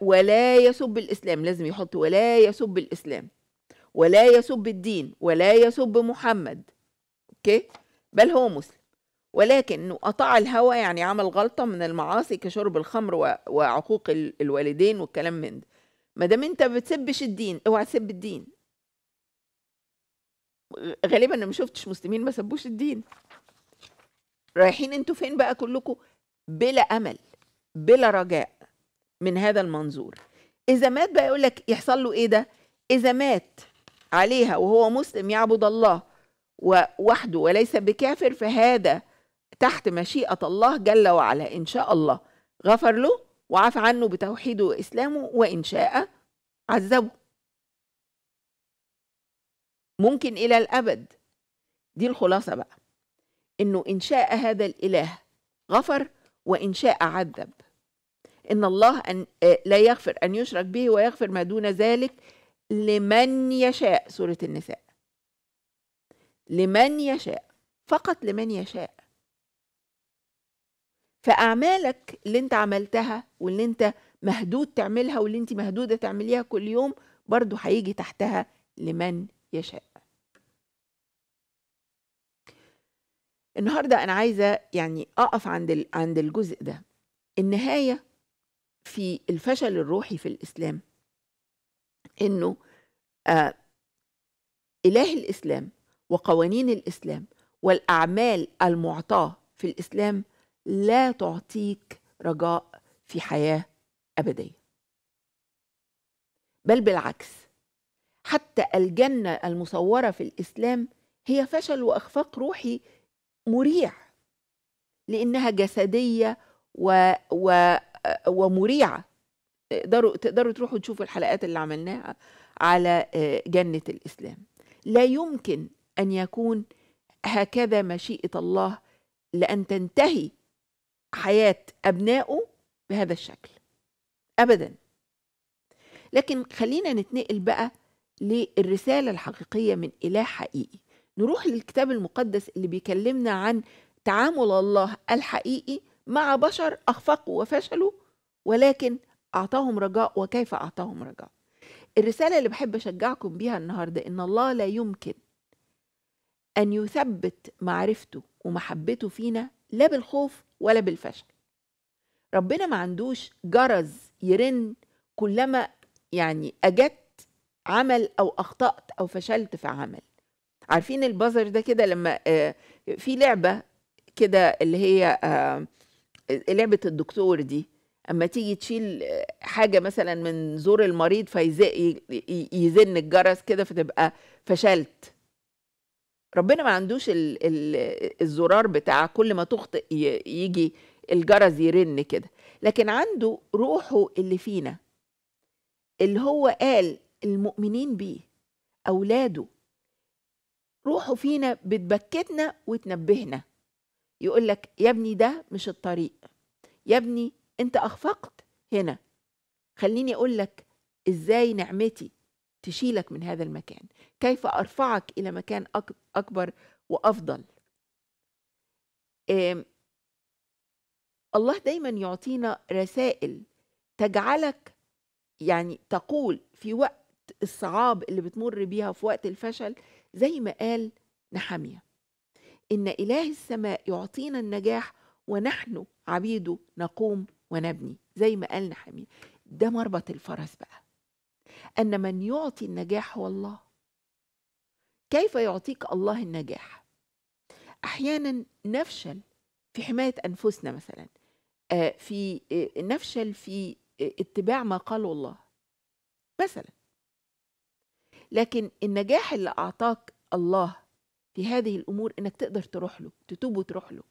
ولا يسب الإسلام لازم يحط ولا يسب الإسلام ولا يسب الدين ولا يسب محمد أوكي بل هو مسلم ولكن أطاع الهوى يعني عمل غلطة من المعاصي كشرب الخمر وعقوق الوالدين والكلام من ده ما دام انت بتسبش الدين اوعى تسب الدين غالبا انا ما شفتش مسلمين ما سبوش الدين رايحين انتوا فين بقى كلكم بلا امل بلا رجاء من هذا المنظور اذا مات بقى يقول لك يحصل له ايه ده اذا مات عليها وهو مسلم يعبد الله وحده وليس بكافر فهذا تحت مشيئة الله جل وعلا إن شاء الله غفر له وعفى عنه بتوحيده وإسلامه وإن شاء عذبه ممكن إلى الأبد دي الخلاصة بقى إنه إن شاء هذا الإله غفر وإن شاء عذب إن الله أن آه، لا يغفر أن يشرك به ويغفر ما دون ذلك لمن يشاء سورة النساء لمن يشاء فقط لمن يشاء فأعمالك اللي أنت عملتها واللي أنت مهدود تعملها واللي أنت مهدودة تعمليها كل يوم برضو هيجي تحتها لمن يشاء النهاردة أنا عايزة يعني أقف عند عند الجزء ده النهاية في الفشل الروحي في الإسلام إنه آه إله الإسلام وقوانين الإسلام والأعمال المعطاة في الإسلام لا تعطيك رجاء في حياه ابديه بل بالعكس حتى الجنه المصوره في الاسلام هي فشل واخفاق روحي مريع لانها جسديه و... و... ومريعه تقدروا تقدروا تروحوا تشوفوا الحلقات اللي عملناها على آه، جنه الاسلام لا يمكن ان يكون هكذا مشيئه الله لان تنتهي حياة أبنائه بهذا الشكل أبدا لكن خلينا نتنقل بقى للرسالة الحقيقية من إله حقيقي نروح للكتاب المقدس اللي بيكلمنا عن تعامل الله الحقيقي مع بشر أخفقوا وفشلوا ولكن أعطاهم رجاء وكيف أعطاهم رجاء الرسالة اللي بحب أشجعكم بيها النهاردة إن الله لا يمكن أن يثبت معرفته ومحبته فينا لا بالخوف ولا بالفشل ربنا ما عندوش جرز يرن كلما يعني أجدت عمل أو أخطأت أو فشلت في عمل عارفين البازر ده كده لما آه، في لعبة كده اللي هي آه، لعبة الدكتور دي اما تيجي تشيل حاجه مثلا من زور المريض فيزن الجرس كده فتبقى فشلت ربنا ما عندوش ال ال الزرار بتاع كل ما تخطئ يجي الجرس يرن كده لكن عنده روحه اللي فينا اللي هو قال المؤمنين بيه أولاده روحه فينا بتبكتنا وتنبهنا يقول لك يا ابني ده مش الطريق يا ابني انت اخفقت هنا خليني اقول لك ازاي نعمتي تشيلك من هذا المكان كيف ارفعك الى مكان اكبر وافضل الله دايما يعطينا رسائل تجعلك يعني تقول في وقت الصعاب اللي بتمر بيها في وقت الفشل زي ما قال نحمية إن إله السماء يعطينا النجاح ونحن عبيده نقوم ونبني زي ما قال نحمية ده مربط الفرس بقى ان من يعطي النجاح هو الله كيف يعطيك الله النجاح احيانا نفشل في حمايه انفسنا مثلا آه، في آه، نفشل في آه، اتباع ما قاله الله مثلا لكن النجاح اللي اعطاك الله في هذه الامور انك تقدر تروح له تتوب وتروح له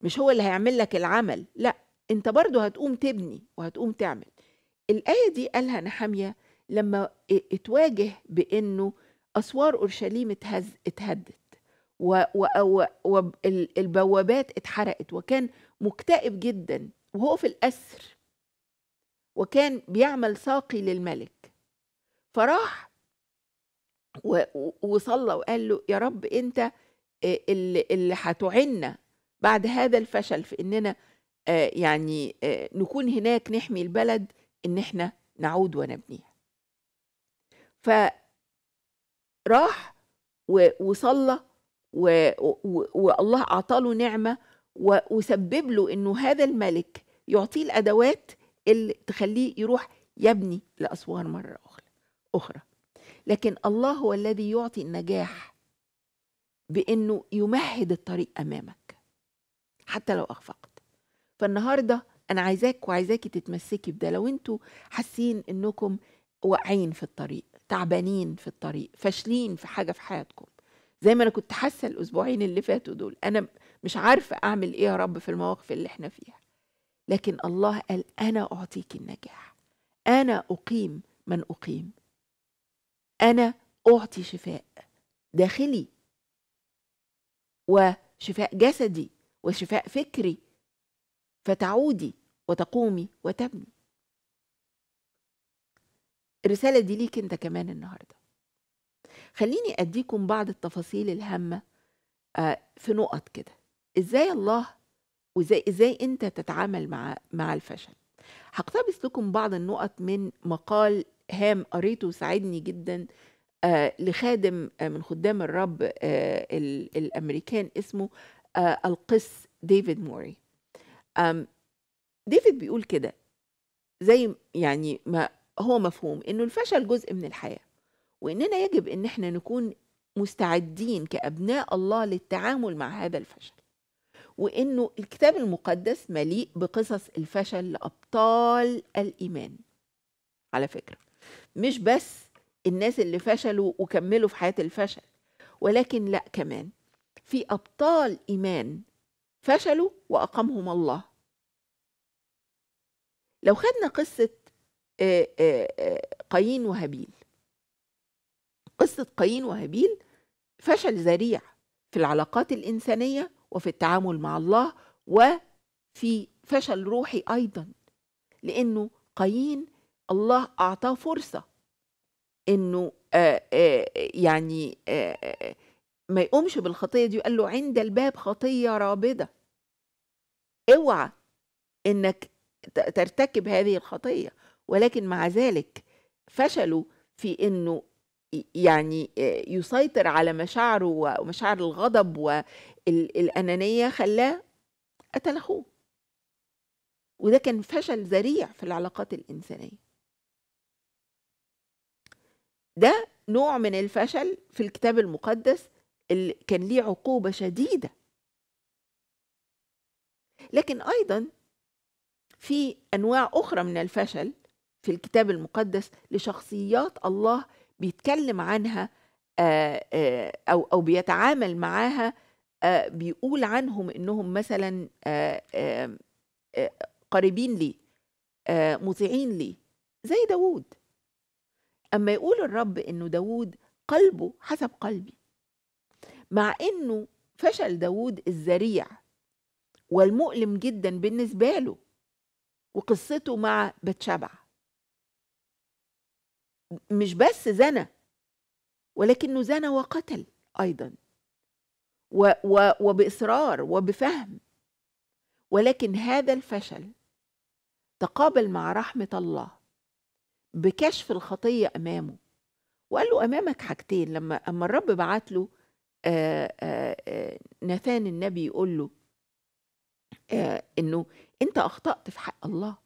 مش هو اللي هيعمل لك العمل لا انت برضه هتقوم تبني وهتقوم تعمل الآية دي قالها نحمية لما اتواجه بأنه أسوار أورشليم اتهز اتهدت والبوابات اتحرقت وكان مكتئب جدا وهو في الأسر وكان بيعمل ساقي للملك فراح وصلى وقال له يا رب أنت اللي هتعنا بعد هذا الفشل في اننا آه، يعني آه، نكون هناك نحمي البلد ان احنا نعود ونبنيها فراح وصلى والله اعطاله نعمه وسبب له انه هذا الملك يعطيه الادوات اللي تخليه يروح يبني الاسوار مره اخرى اخرى لكن الله هو الذي يعطي النجاح بانه يمهد الطريق امامك حتى لو اخفقت فالنهارده انا عايزاك وعايزاكي تتمسكي بده لو انتوا حاسين انكم واقعين في الطريق تعبانين في الطريق فاشلين في حاجه في حياتكم زي ما انا كنت حاسه الاسبوعين اللي فاتوا دول انا مش عارفه اعمل ايه يا رب في المواقف اللي احنا فيها لكن الله قال انا اعطيك النجاح انا اقيم من اقيم انا اعطي شفاء داخلي وشفاء جسدي وشفاء فكري فتعودي وتقومي وتبني الرسالة دي ليك انت كمان النهاردة خليني اديكم بعض التفاصيل الهامة آه، في نقط كده ازاي الله وازاي ازاي انت تتعامل مع مع الفشل هقتبس لكم بعض النقط من مقال هام قريته وساعدني جدا آه، لخادم آه، من خدام الرب الامريكان اسمه القس ديفيد موري ديفيد بيقول كده زي يعني ما هو مفهوم انه الفشل جزء من الحياه واننا يجب ان احنا نكون مستعدين كابناء الله للتعامل مع هذا الفشل وانه الكتاب المقدس مليء بقصص الفشل لابطال الايمان على فكره مش بس الناس اللي فشلوا وكملوا في حياه الفشل ولكن لا كمان في ابطال ايمان فشلوا وأقامهم الله لو خدنا قصة قايين وهابيل قصة قايين وهابيل فشل ذريع في العلاقات الإنسانية وفي التعامل مع الله وفي فشل روحي أيضا لأنه قايين الله أعطاه فرصة إنه يعني ما يقومش بالخطية دي وقال له عند الباب خطية رابدة اوعى انك ترتكب هذه الخطيه ولكن مع ذلك فشلوا في انه يعني يسيطر على مشاعره ومشاعر الغضب والأنانية خلاه قتل أخوه وده كان فشل ذريع في العلاقات الإنسانية ده نوع من الفشل في الكتاب المقدس اللي كان ليه عقوبة شديدة لكن أيضا في أنواع أخرى من الفشل في الكتاب المقدس لشخصيات الله بيتكلم عنها آه، آه، أو أو بيتعامل معاها آه، بيقول عنهم إنهم مثلا قريبين لي مطيعين لي زي داوود أما يقول الرب إنه داوود قلبه حسب قلبي مع إنه فشل داوود الذريع والمؤلم جدا بالنسبة له وقصته مع بتشبع مش بس زنى ولكنه زنى وقتل أيضا و و وبإصرار وبفهم ولكن هذا الفشل تقابل مع رحمة الله بكشف الخطية أمامه وقال له أمامك حاجتين لما أما الرب بعت له آآ آه، آآ آه، آه، نثان النبي يقول له آه، انه انت اخطات في حق الله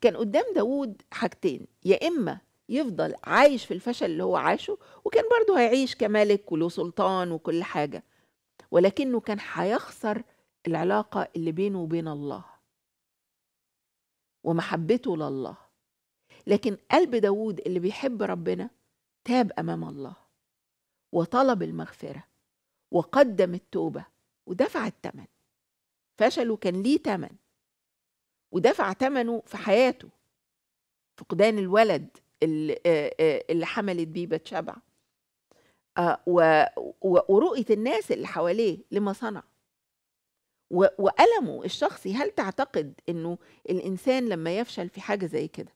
كان قدام داود حاجتين يا اما يفضل عايش في الفشل اللي هو عاشه وكان برضه هيعيش كملك وله سلطان وكل حاجه ولكنه كان هيخسر العلاقه اللي بينه وبين الله ومحبته لله لكن قلب داود اللي بيحب ربنا تاب امام الله وطلب المغفره وقدم التوبه ودفع التمن فشله كان ليه تمن ودفع تمنه في حياته فقدان الولد اللي, آه، آه، اللي حملت بيه بتشبع آه، ورؤية الناس اللي حواليه لما صنع وألمه الشخصي هل تعتقد أنه الإنسان لما يفشل في حاجة زي كده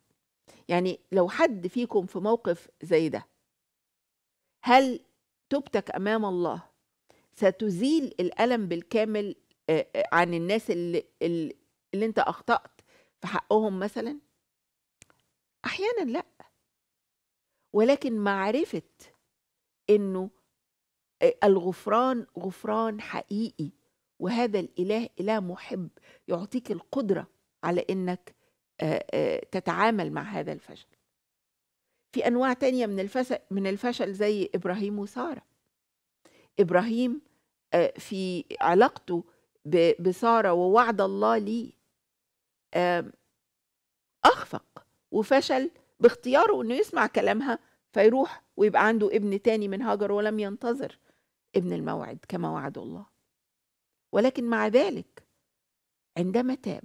يعني لو حد فيكم في موقف زي ده هل توبتك أمام الله ستزيل الألم بالكامل عن الناس اللي, اللي أنت أخطأت في حقهم مثلا أحيانا لأ ولكن معرفة أنه الغفران غفران حقيقي وهذا الإله إله محب يعطيك القدرة على أنك تتعامل مع هذا الفشل في أنواع تانية من الفشل, من الفشل زي إبراهيم وسارة ابراهيم آه، في علاقته بساره ووعد الله ليه اخفق وفشل باختياره انه يسمع كلامها فيروح ويبقى عنده ابن تاني من هاجر ولم ينتظر ابن الموعد كما وعد الله ولكن مع ذلك عندما تاب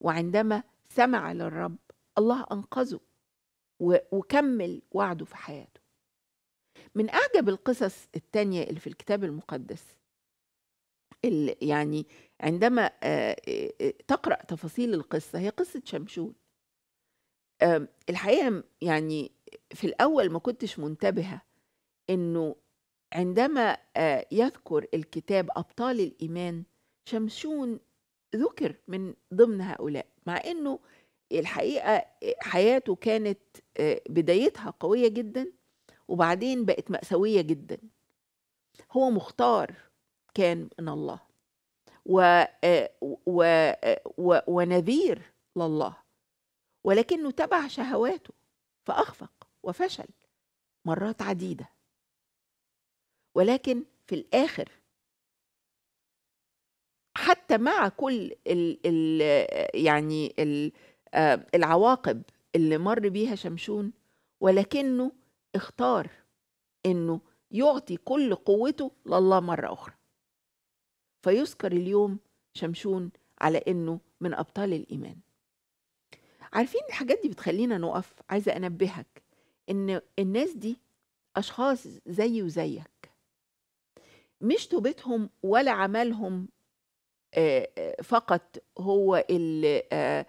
وعندما سمع للرب الله انقذه وكمل وعده في حياته من أعجب القصص التانية اللي في الكتاب المقدس يعني عندما آه، آه، آه، تقرأ تفاصيل القصة هي قصة شمشون الحقيقة يعني في الأول ما كنتش منتبهة إنه عندما يذكر الكتاب أبطال الإيمان شمشون ذكر من ضمن هؤلاء مع إنه الحقيقة حياته كانت بدايتها قوية جدا وبعدين بقت مأساوية جدا هو مختار كان من الله و... و... و... ونذير لله ولكنه تبع شهواته فأخفق وفشل مرات عديدة ولكن في الآخر حتى مع كل ال ال يعني ال آه، العواقب اللي مر بيها شمشون ولكنه اختار انه يعطي كل قوته لله مرة أخرى فيذكر اليوم شمشون على انه من أبطال الإيمان عارفين الحاجات دي بتخلينا نقف عايزة أنبهك إن الناس دي أشخاص زي وزيك مش توبتهم ولا عملهم آه، آه، فقط هو اللي, آه،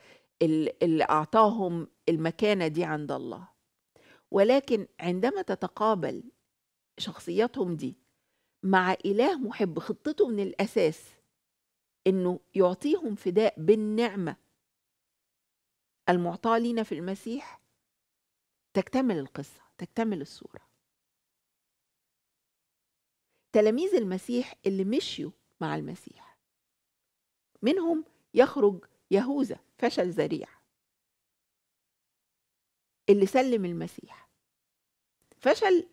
اللي أعطاهم المكانة دي عند الله ولكن عندما تتقابل شخصياتهم دي مع إله محب خطته من الأساس إنه يعطيهم فداء بالنعمة المعطاة لنا في المسيح تكتمل القصة تكتمل الصورة تلاميذ المسيح اللي مشيوا مع المسيح منهم يخرج يهوذا فشل ذريع اللي سلم المسيح فشل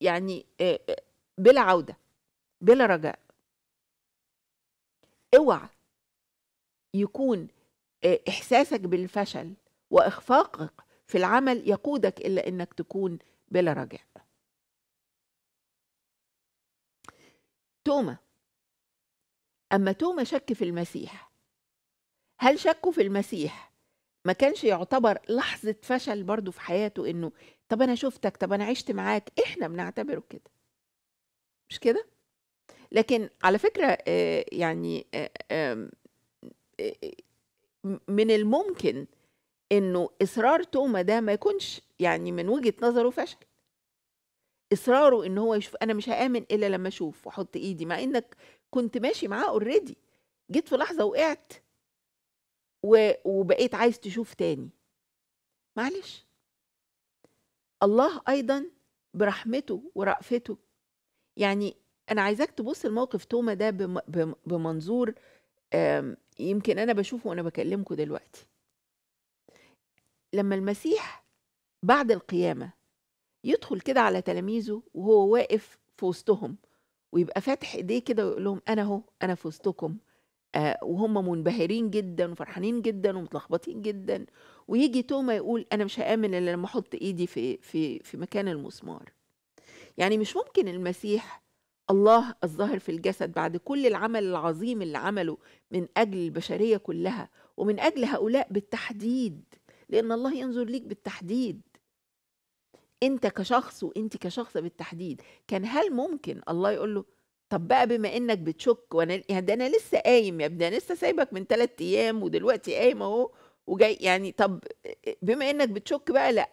يعني آه، آه، بلا عودة بلا رجاء اوعى يكون آه، إحساسك بالفشل وإخفاقك في العمل يقودك إلا إنك تكون بلا رجاء توما أما توما شك في المسيح هل شكوا في المسيح ما كانش يعتبر لحظة فشل برضه في حياته إنه طب أنا شفتك طب أنا عشت معاك إحنا بنعتبره كده مش كده؟ لكن على فكرة آه، يعني آه، آه، من الممكن إنه إصرار توما ده ما يكونش يعني من وجهة نظره فشل إصراره إن هو يشوف أنا مش هآمن إلا لما أشوف وأحط إيدي مع إنك كنت ماشي معاه أوريدي جيت في لحظة وقعت وبقيت عايز تشوف تاني معلش الله ايضا برحمته ورأفته يعني انا عايزاك تبص الموقف توما ده بمنظور يمكن انا بشوفه وانا بكلمكم دلوقتي لما المسيح بعد القيامه يدخل كده على تلاميذه وهو واقف في وسطهم ويبقى فاتح ايديه كده ويقول لهم انا اهو انا في وسطكم آه، وهم منبهرين جدا وفرحانين جدا ومتلخبطين جدا ويجي توما يقول انا مش هامن الا لما احط ايدي في في في مكان المسمار يعني مش ممكن المسيح الله الظاهر في الجسد بعد كل العمل العظيم اللي عمله من اجل البشريه كلها ومن اجل هؤلاء بالتحديد لان الله ينظر ليك بالتحديد انت كشخص وانت كشخص بالتحديد كان هل ممكن الله يقول له طب بقى بما إنك بتشُك وأنا يعني ده أنا لسه قايم يا ابني، أنا لسه سايبك من ثلاث أيام ودلوقتي قايم أهو وجاي يعني طب بما إنك بتشُك بقى لأ.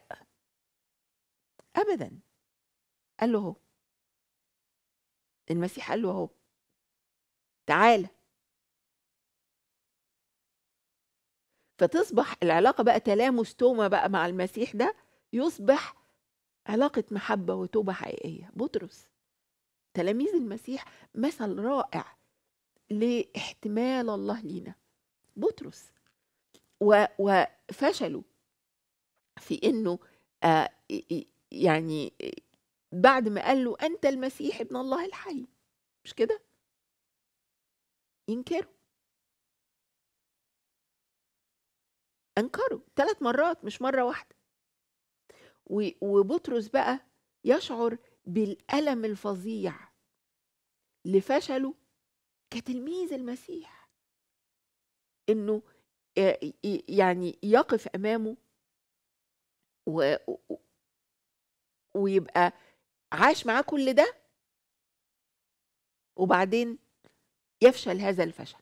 أبدًا. قال له أهو. المسيح قال له أهو. تعالى فتصبح العلاقة بقى تلامس توما بقى مع المسيح ده، يُصبح علاقة محبة وتوبة حقيقية، بطرس. تلاميذ المسيح مثل رائع لاحتمال الله لينا بطرس وفشلوا في انه آه، يعني بعد ما قال له انت المسيح ابن الله الحي مش كده ينكروا انكروا ثلاث مرات مش مره واحده وبطرس بقى يشعر بالألم الفظيع لفشله كتلميذ المسيح انه آه، يعني يقف امامه و... ويبقى عاش معاه كل ده وبعدين يفشل هذا الفشل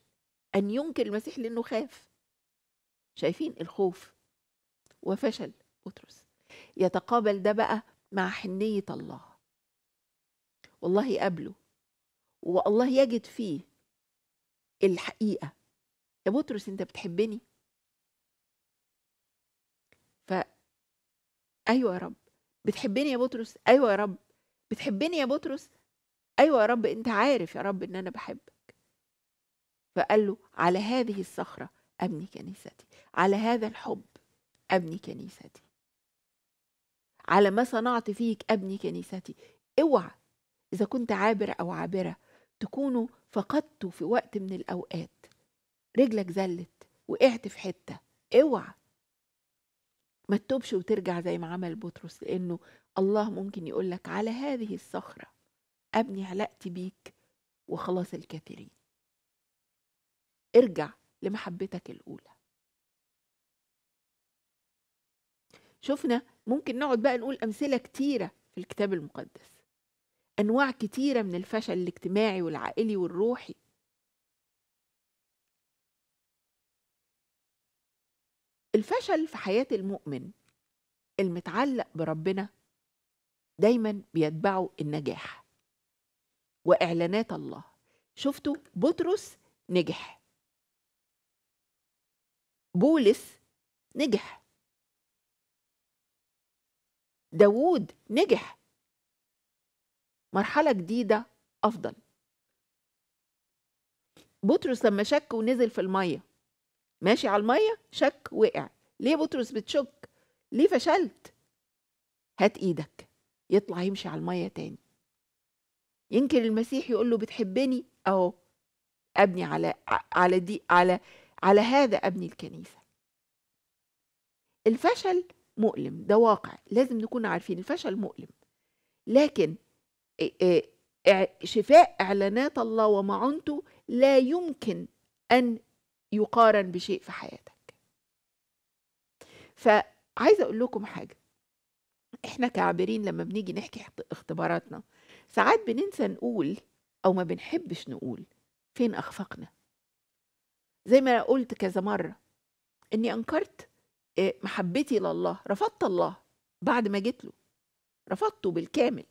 ان ينكر المسيح لانه خاف شايفين الخوف وفشل بطرس يتقابل ده بقى مع حنيه الله والله يقابله والله يجد فيه الحقيقة يا بطرس أنت بتحبني ف أيوة يا رب بتحبني يا بطرس أيوة يا رب بتحبني يا بطرس أيوة يا رب أنت عارف يا رب إن أنا بحبك فقال له على هذه الصخرة أبني كنيستي على هذا الحب أبني كنيستي على ما صنعت فيك أبني كنيستي اوعى إذا كنت عابر أو عابرة تكونوا فقدتوا في وقت من الأوقات رجلك زلت وقعت في حتة اوعى ما تتوبش وترجع زي ما عمل بطرس لأنه الله ممكن يقولك على هذه الصخرة أبني علاقتي بيك وخلاص الكثيرين ارجع لمحبتك الأولى شفنا ممكن نقعد بقى نقول أمثلة كتيرة في الكتاب المقدس أنواع كتيرة من الفشل الاجتماعي والعائلي والروحي الفشل في حياة المؤمن المتعلق بربنا دايما بيتبعه النجاح وإعلانات الله شفتوا بطرس نجح بولس نجح داوود نجح مرحلة جديدة أفضل بطرس لما شك ونزل في المية ماشي على المية شك وقع ليه بطرس بتشك ليه فشلت هات ايدك يطلع يمشي على المية تاني يمكن المسيح يقول له بتحبني اهو ابني على على دي على على هذا ابني الكنيسه الفشل مؤلم ده واقع لازم نكون عارفين الفشل مؤلم لكن شفاء اعلانات الله ومعونته لا يمكن ان يقارن بشيء في حياتك فعايزه اقول لكم حاجه احنا كعابرين لما بنيجي نحكي اختباراتنا ساعات بننسى نقول او ما بنحبش نقول فين اخفقنا زي ما قلت كذا مره اني انكرت آه، محبتي لله رفضت الله بعد ما جيت له رفضته بالكامل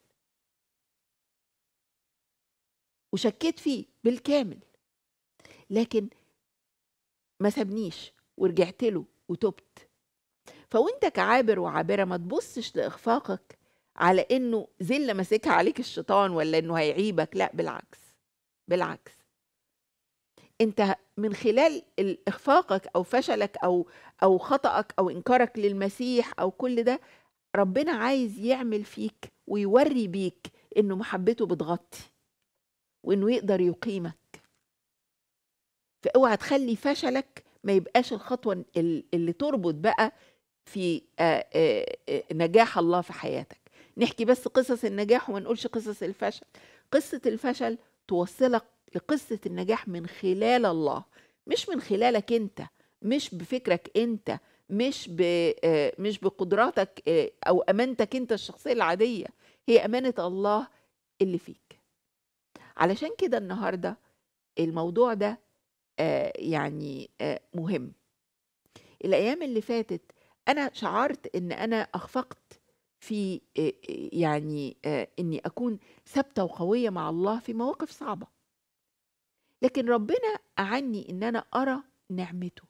وشكيت فيه بالكامل لكن ما سابنيش ورجعت له وتبت فوانت كعابر وعابرة ما تبصش لإخفاقك على إنه ذلة ماسكها عليك الشيطان ولا إنه هيعيبك لا بالعكس بالعكس انت من خلال اخفاقك او فشلك او او خطأك او انكارك للمسيح او كل ده ربنا عايز يعمل فيك ويوري بيك انه محبته بتغطي وانه يقدر يقيمك فاوعى تخلي فشلك ما يبقاش الخطوه اللي تربط بقى في آه، آه، آه، نجاح الله في حياتك نحكي بس قصص النجاح وما نقولش قصص الفشل قصه الفشل توصلك لقصه النجاح من خلال الله مش من خلالك انت مش بفكرك انت مش ب مش بقدراتك او امانتك انت الشخصيه العاديه هي امانه الله اللي فيك علشان كده النهارده الموضوع ده آه يعني آه مهم الايام اللي فاتت انا شعرت ان انا اخفقت في آه, آه، يعني آه، اني اكون ثابته وقويه مع الله في مواقف صعبه لكن ربنا اعني ان انا ارى نعمته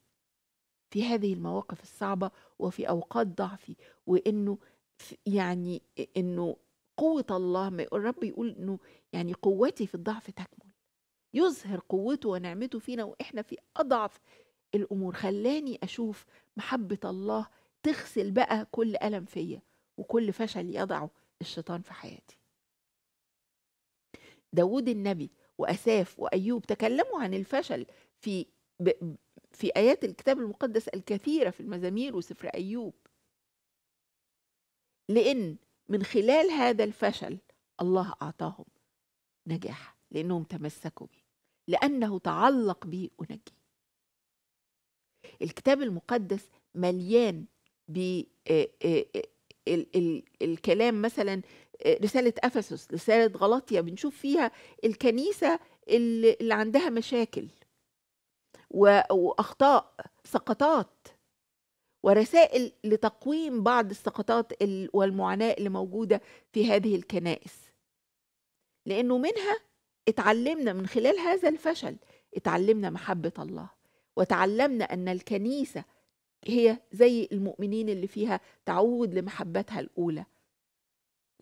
في هذه المواقف الصعبه وفي اوقات ضعفي وانه يعني انه قوه الله ما الرب يقول انه يعني قوتي في الضعف تكمل يظهر قوته ونعمته فينا واحنا في اضعف الامور خلاني اشوف محبه الله تغسل بقى كل الم فيا وكل فشل يضعه الشيطان في حياتي داود النبي واساف وايوب تكلموا عن الفشل في ب... في ايات الكتاب المقدس الكثيره في المزامير وسفر ايوب لان من خلال هذا الفشل الله اعطاهم نجاح لأنهم تمسكوا به لأنه تعلق بيه ونجي الكتاب المقدس مليان بالكلام آه، آه، آه، مثلا رسالة أفسس رسالة غلطية بنشوف فيها الكنيسة اللي عندها مشاكل وأخطاء سقطات ورسائل لتقويم بعض السقطات والمعاناة اللي موجودة في هذه الكنائس لأنه منها اتعلمنا من خلال هذا الفشل اتعلمنا محبة الله وتعلمنا أن الكنيسة هي زي المؤمنين اللي فيها تعود لمحبتها الأولى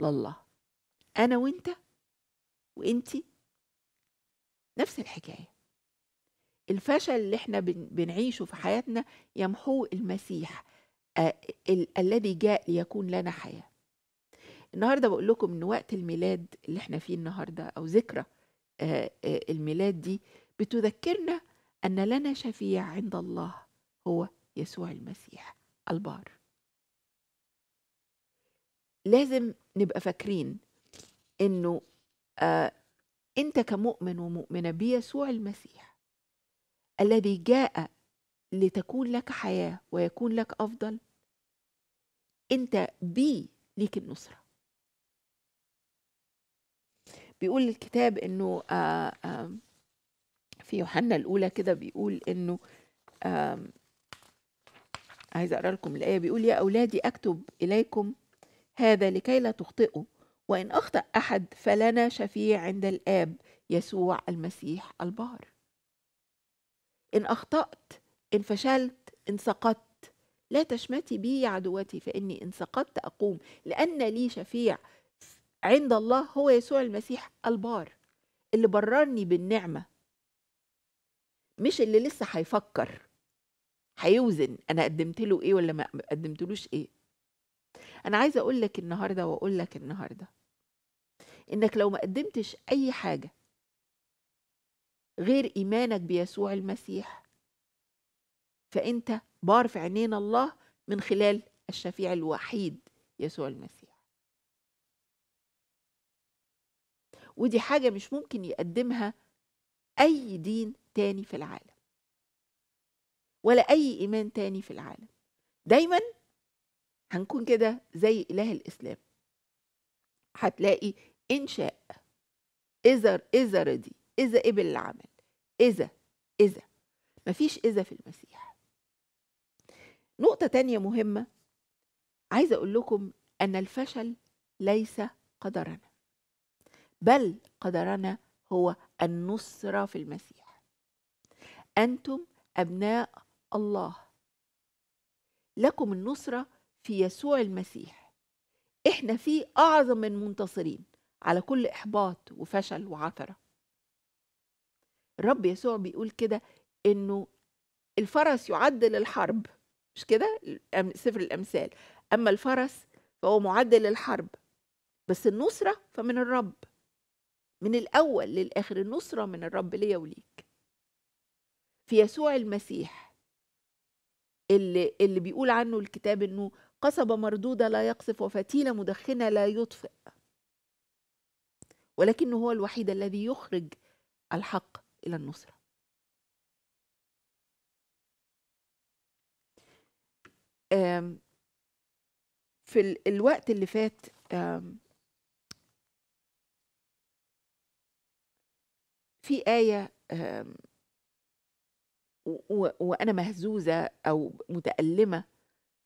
لله أنا وأنت وانت نفس الحكاية الفشل اللي احنا بنعيشه في حياتنا يمحو المسيح آه، الذي جاء ليكون لنا حياه النهارده بقول لكم ان وقت الميلاد اللي احنا فيه النهارده او ذكرى آه، آه، الميلاد دي بتذكرنا ان لنا شفيع عند الله هو يسوع المسيح البار لازم نبقى فاكرين انه آه انت كمؤمن ومؤمنه بيسوع المسيح الذي جاء لتكون لك حياه ويكون لك افضل انت بيه ليك النصره بيقول الكتاب انه آه، آه، في يوحنا الاولى كده بيقول انه عايز اقرا لكم الايه بيقول يا اولادي اكتب اليكم هذا لكي لا تخطئوا وان اخطا احد فلنا شفيع عند الاب يسوع المسيح البار ان اخطات ان فشلت ان سقطت لا تشمتي بي عدوتي فاني ان سقطت اقوم لان لي شفيع عند الله هو يسوع المسيح البار اللي بررني بالنعمة مش اللي لسه هيفكر هيوزن أنا قدمت له إيه ولا ما قدمتلوش إيه أنا عايزة أقول لك النهاردة وأقول لك النهاردة إنك لو ما قدمتش أي حاجة غير إيمانك بيسوع المسيح فأنت بار في عينين الله من خلال الشفيع الوحيد يسوع المسيح ودي حاجة مش ممكن يقدمها أي دين تاني في العالم ولا أي إيمان تاني في العالم دايما هنكون كده زي إله الإسلام هتلاقي إنشاء إذا إذا رضي إذا قبل العمل إذا إذا مفيش إذا في المسيح نقطة تانية مهمة عايزة أقول لكم أن الفشل ليس قدرنا بل قدرنا هو النصرة في المسيح أنتم أبناء الله لكم النصرة في يسوع المسيح إحنا في أعظم من منتصرين على كل إحباط وفشل وعثرة الرب يسوع بيقول كده إنه الفرس يعد للحرب مش كده سفر الأمثال أما الفرس فهو معد للحرب بس النصرة فمن الرب من الأول للآخر النصرة من الرب ليا وليك في يسوع المسيح اللي, اللي بيقول عنه الكتاب انه قصبة مردودة لا يقصف وفتيلة مدخنة لا يطفئ ولكنه هو الوحيد الذي يخرج الحق إلى النصرة في الوقت اللي فات في آية وأنا مهزوزة أو متألمة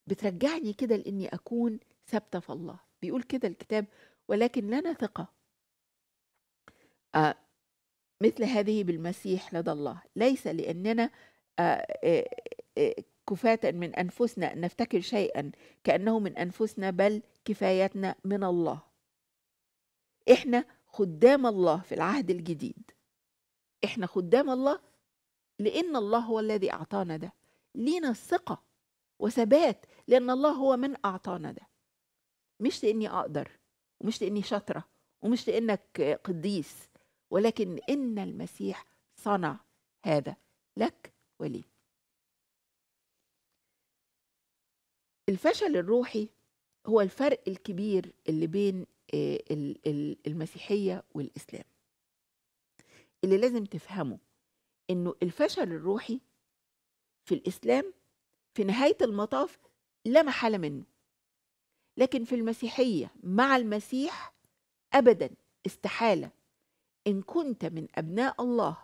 بترجعني كده لإني أكون ثابتة في الله بيقول كده الكتاب ولكن لنا ثقة آه، مثل هذه بالمسيح لدى الله ليس لأننا آه، آه، كفاة من أنفسنا أن نفتكر شيئا كأنه من أنفسنا بل كفايتنا من الله إحنا خدام الله في العهد الجديد احنا خدام الله لان الله هو الذي اعطانا ده لينا ثقه وثبات لان الله هو من اعطانا ده مش لاني اقدر ومش لاني شاطره ومش لانك قديس ولكن ان المسيح صنع هذا لك ولي الفشل الروحي هو الفرق الكبير اللي بين آه، المسيحيه والاسلام اللي لازم تفهمه انه الفشل الروحي في الاسلام في نهايه المطاف لا محاله منه لكن في المسيحيه مع المسيح ابدا استحاله ان كنت من ابناء الله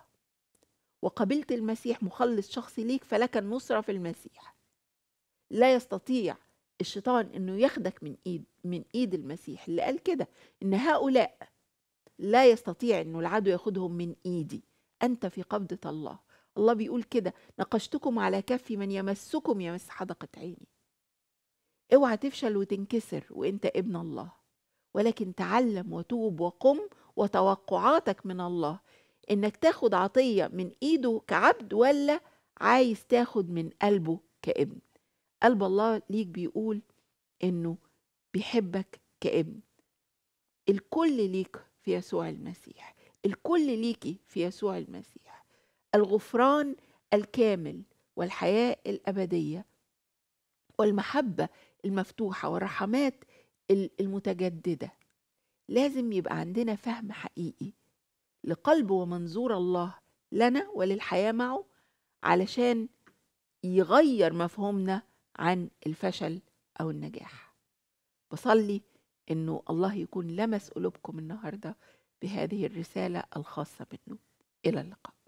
وقبلت المسيح مخلص شخصي ليك فلك النصره في المسيح لا يستطيع الشيطان انه ياخدك من ايد من ايد المسيح اللي قال كده ان هؤلاء لا يستطيع انه العدو ياخدهم من ايدي انت في قبضه الله الله بيقول كده نقشتكم على كفي من يمسكم يمس حدقه عيني اوعى تفشل وتنكسر وانت ابن الله ولكن تعلم وتوب وقم وتوقعاتك من الله انك تاخد عطيه من ايده كعبد ولا عايز تاخد من قلبه كابن قلب الله ليك بيقول انه بيحبك كابن الكل ليك في يسوع المسيح الكل ليكي في يسوع المسيح الغفران الكامل والحياه الابديه والمحبه المفتوحه والرحمات المتجدده لازم يبقى عندنا فهم حقيقي لقلب ومنظور الله لنا وللحياه معه علشان يغير مفهومنا عن الفشل او النجاح بصلي انه الله يكون لمس قلوبكم النهارده بهذه الرساله الخاصه منه الى اللقاء